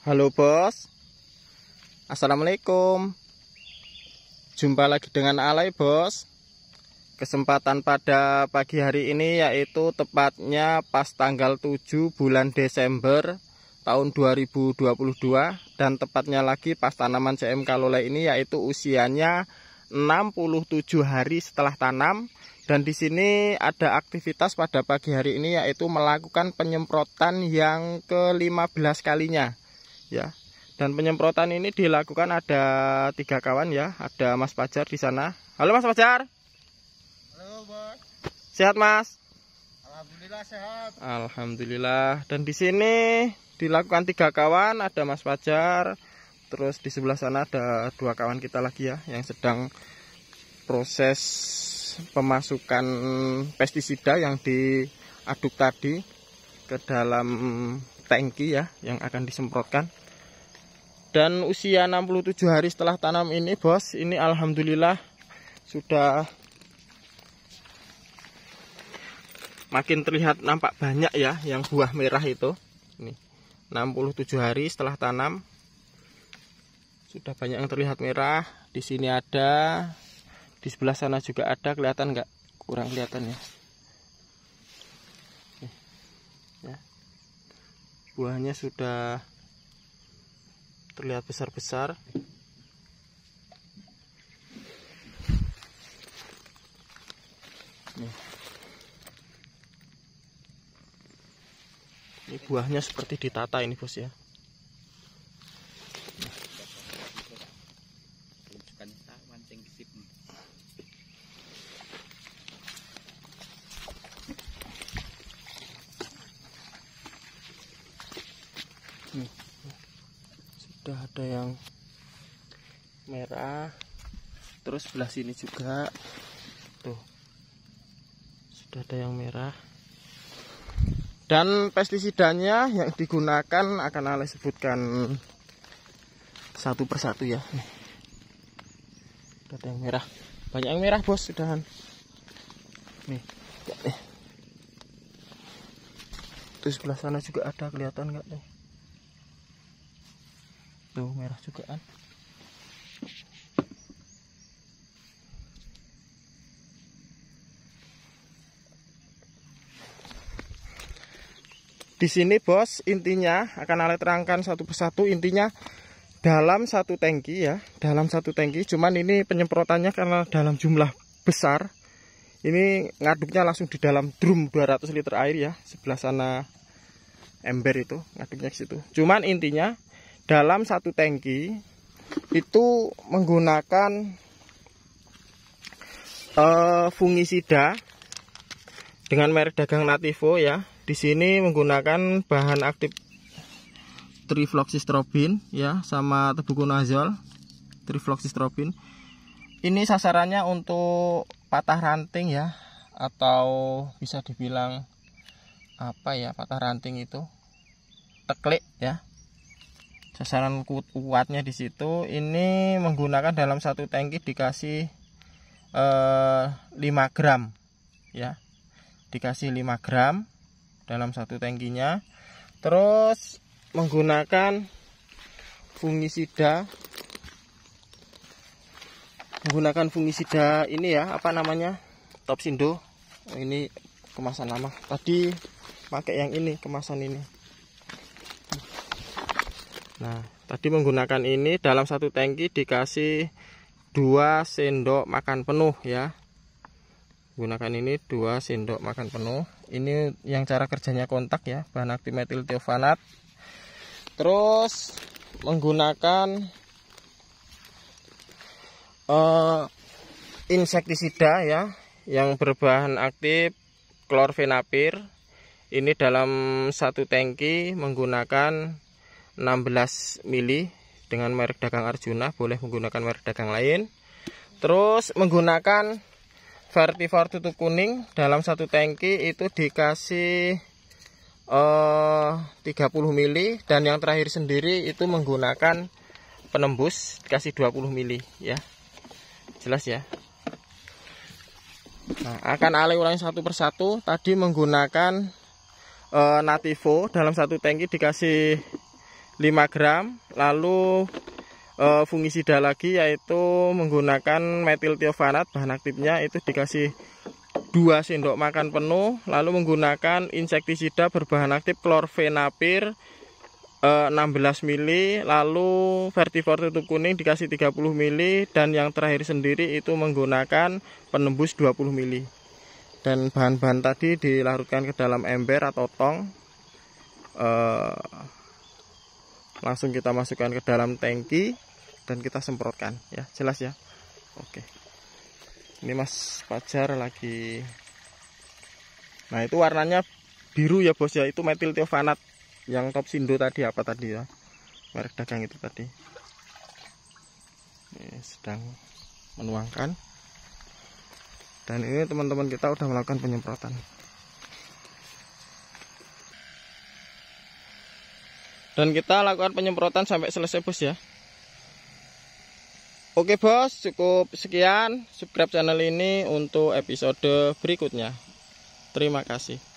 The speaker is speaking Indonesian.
Halo bos Assalamualaikum Jumpa lagi dengan Alay bos Kesempatan pada pagi hari ini yaitu tepatnya pas tanggal 7 bulan Desember tahun 2022 Dan tepatnya lagi pas tanaman CM Kalole ini yaitu usianya 67 hari setelah tanam dan di sini ada aktivitas pada pagi hari ini yaitu melakukan penyemprotan yang ke-15 kalinya ya dan penyemprotan ini dilakukan ada tiga kawan ya ada Mas Pajar di sana halo Mas Pajar halo Bos sehat Mas Alhamdulillah sehat Alhamdulillah dan di sini dilakukan tiga kawan ada Mas Pajar terus di sebelah sana ada dua kawan kita lagi ya yang sedang proses pemasukan pestisida yang diaduk tadi ke dalam tangki ya yang akan disemprotkan dan usia 67 hari setelah tanam ini bos ini alhamdulillah sudah makin terlihat nampak banyak ya yang buah merah itu ini 67 hari setelah tanam sudah banyak yang terlihat merah di sini ada di sebelah sana juga ada kelihatan nggak kurang kelihatan ya, ya. buahnya sudah terlihat besar-besar ini buahnya seperti ditata ini bos ya sudah ada yang merah terus sebelah sini juga tuh sudah ada yang merah dan pestisidanya yang digunakan akan Ale sebutkan satu persatu ya sudah ada yang merah banyak yang merah bos sudahan nih terus sebelah sana juga ada kelihatan nggak nih tuh merah juga kan di sini bos intinya akan alat terangkan satu persatu intinya dalam satu tangki ya dalam satu tangki cuman ini penyemprotannya karena dalam jumlah besar ini ngaduknya langsung di dalam drum 200 liter air ya sebelah sana ember itu ngaduknya ke situ cuman intinya dalam satu tangki itu menggunakan uh, eh, fungisida dengan merek dagang Nativo ya. Di sini menggunakan bahan aktif trifloxistrobin ya sama tebukonazol trifloxistrobin. Ini sasarannya untuk patah ranting ya atau bisa dibilang apa ya patah ranting itu teklik ya sasaran kuatnya di situ ini menggunakan dalam satu tangki dikasih eh, 5 gram ya dikasih 5 gram dalam satu tangkinya terus menggunakan fungisida menggunakan fungisida ini ya apa namanya topsindo ini kemasan lama tadi pakai yang ini kemasan ini Nah, tadi menggunakan ini dalam satu tangki dikasih dua sendok makan penuh ya. Gunakan ini dua sendok makan penuh. Ini yang cara kerjanya kontak ya, bahan aktif metil tiofanat. Terus menggunakan uh, insektisida ya yang berbahan aktif klorfenapir. Ini dalam satu tangki menggunakan 16 mili dengan merek dagang Arjuna boleh menggunakan merek dagang lain terus menggunakan vertivor tutup kuning dalam satu tangki itu dikasih eh, 30 mili dan yang terakhir sendiri itu menggunakan penembus dikasih 20 mili ya jelas ya nah akan alih ulang satu persatu tadi menggunakan eh, nativo dalam satu tangki dikasih 5 gram lalu e, eh, fungisida lagi yaitu menggunakan metil tiofanat bahan aktifnya itu dikasih 2 sendok makan penuh lalu menggunakan insektisida berbahan aktif klorfenapir e, eh, 16 mili lalu vertivor tutup kuning dikasih 30 mili dan yang terakhir sendiri itu menggunakan penembus 20 mili dan bahan-bahan tadi dilarutkan ke dalam ember atau tong e, langsung kita masukkan ke dalam tangki dan kita semprotkan ya jelas ya oke ini mas pajar lagi nah itu warnanya biru ya bos ya itu metil teofanat yang top sindo tadi apa tadi ya merek dagang itu tadi ini sedang menuangkan dan ini teman-teman kita udah melakukan penyemprotan dan kita lakukan penyemprotan sampai selesai bos ya oke bos cukup sekian subscribe channel ini untuk episode berikutnya terima kasih